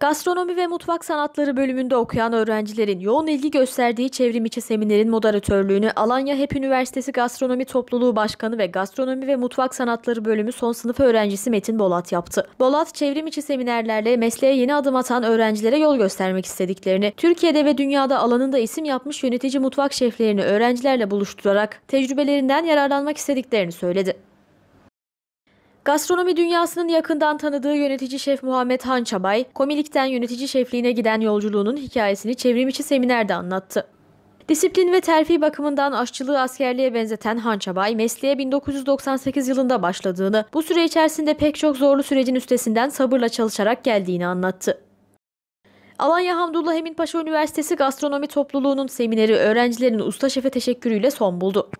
Gastronomi ve Mutfak Sanatları bölümünde okuyan öğrencilerin yoğun ilgi gösterdiği çevrimiçi seminerin moderatörlüğünü Alanya Hep Üniversitesi Gastronomi Topluluğu Başkanı ve Gastronomi ve Mutfak Sanatları bölümü son sınıf öğrencisi Metin Bolat yaptı. Bolat çevrimiçi seminerlerle mesleğe yeni adım atan öğrencilere yol göstermek istediklerini, Türkiye'de ve dünyada alanında isim yapmış yönetici mutfak şeflerini öğrencilerle buluşturarak tecrübelerinden yararlanmak istediklerini söyledi. Gastronomi dünyasının yakından tanıdığı yönetici şef Muhammed Han Çabay, komilikten yönetici şefliğine giden yolculuğunun hikayesini çevrimiçi seminerde anlattı. Disiplin ve terfi bakımından aşçılığı askerliğe benzeten Han Çabay, mesleğe 1998 yılında başladığını, bu süre içerisinde pek çok zorlu sürecin üstesinden sabırla çalışarak geldiğini anlattı. Alanya Hamdullah Emin Paşa Üniversitesi Gastronomi Topluluğu'nun semineri öğrencilerin usta şefe teşekkürüyle son buldu.